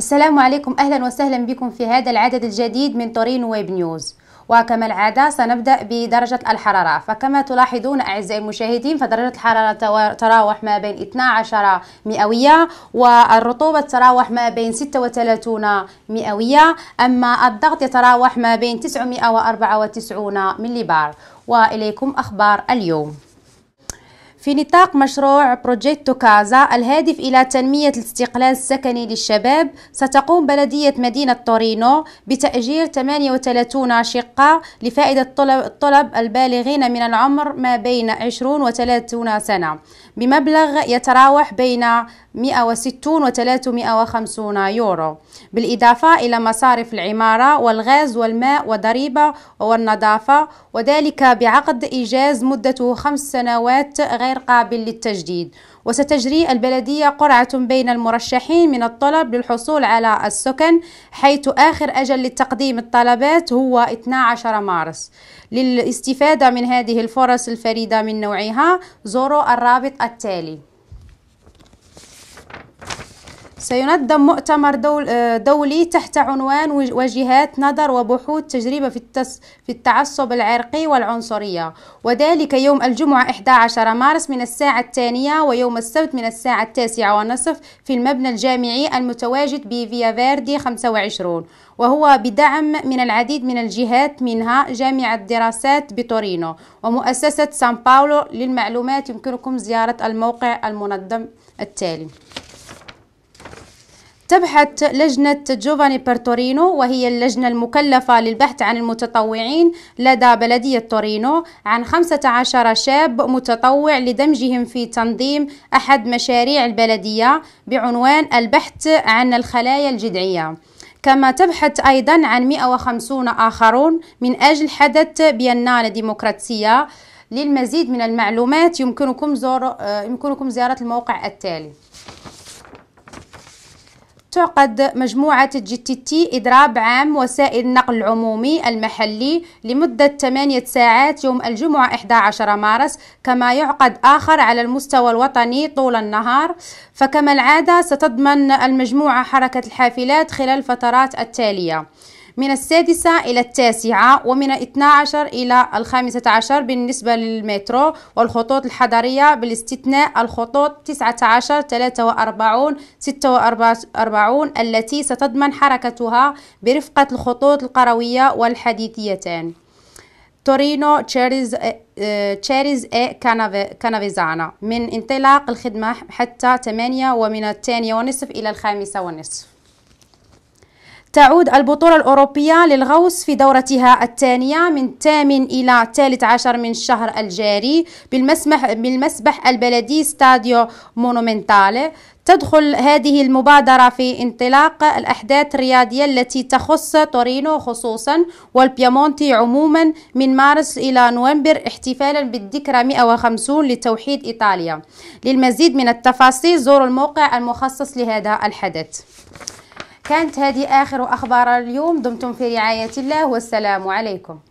السلام عليكم أهلا وسهلا بكم في هذا العدد الجديد من تورين ويب نيوز وكما العادة سنبدأ بدرجة الحرارة فكما تلاحظون أعزائي المشاهدين فدرجة الحرارة تراوح ما بين 12 مئوية والرطوبة تراوح ما بين 36 مئوية أما الضغط يتراوح ما بين 994 ملي بار وإليكم أخبار اليوم في نطاق مشروع بروجيتو كازا الهادف إلى تنمية الاستقلال السكني للشباب ستقوم بلدية مدينة تورينو بتأجير 38 شقة لفائدة الطلب البالغين من العمر ما بين 20 و 30 سنة بمبلغ يتراوح بين 160 و 350 يورو بالإضافة إلى مصارف العمارة والغاز والماء وضريبة والنظافة وذلك بعقد إيجاز مدته خمس سنوات غير غير قابل للتجديد وستجري البلدية قرعة بين المرشحين من الطلب للحصول على السكن حيث آخر أجل لتقديم الطلبات هو 12 مارس للاستفادة من هذه الفرص الفريدة من نوعها زوروا الرابط التالي سينظم مؤتمر دول آه، دولي تحت عنوان وجهات نظر وبحوث تجربة في, التس في التعصب العرقي والعنصرية وذلك يوم الجمعة 11 مارس من الساعة الثانية ويوم السبت من الساعة التاسعة ونصف في المبنى الجامعي المتواجد بفيا فيردي 25 وهو بدعم من العديد من الجهات منها جامعة دراسات بتورينو ومؤسسة سان باولو للمعلومات يمكنكم زيارة الموقع المنظم التالي تبحث لجنة جوفاني بيرتورينو وهي اللجنة المكلفة للبحث عن المتطوعين لدى بلدية تورينو عن 15 شاب متطوع لدمجهم في تنظيم أحد مشاريع البلدية بعنوان البحث عن الخلايا الجذعية كما تبحث أيضا عن 150 آخرون من أجل حدث بينال ديمقراطية للمزيد من المعلومات يمكنكم, زور آه، يمكنكم زيارة الموقع التالي تعقد مجموعة جي تي تي إضراب عام وسائل النقل العمومي المحلي لمدة 8 ساعات يوم الجمعة 11 مارس كما يعقد آخر على المستوى الوطني طول النهار فكما العادة ستضمن المجموعة حركة الحافلات خلال الفترات التالية من السادسة إلى التاسعة ومن 12 إلى الخامسة عشر بالنسبة للمترو والخطوط الحضرية بالاستثناء الخطوط 19 43 46 التي ستضمن حركتها برفقة الخطوط القروية والحديثيتان تورينو تشيريز آه، تشيريز اي كانافيزانا من انطلاق الخدمة حتى 8 ومن الثانية ونصف إلى الخامسة ونصف تعود البطولة الأوروبية للغوص في دورتها الثانية من 8 إلى 13 عشر من الشهر الجاري بالمسمح بالمسبح البلدي ستاديو مونومنتالي تدخل هذه المبادرة في انطلاق الأحداث الرياضية التي تخص تورينو خصوصا والبيامونتي عموما من مارس إلى نوفمبر احتفالا بالذكرى 150 لتوحيد إيطاليا للمزيد من التفاصيل زوروا الموقع المخصص لهذا الحدث كانت هذه آخر أخبار اليوم دمتم في رعاية الله والسلام عليكم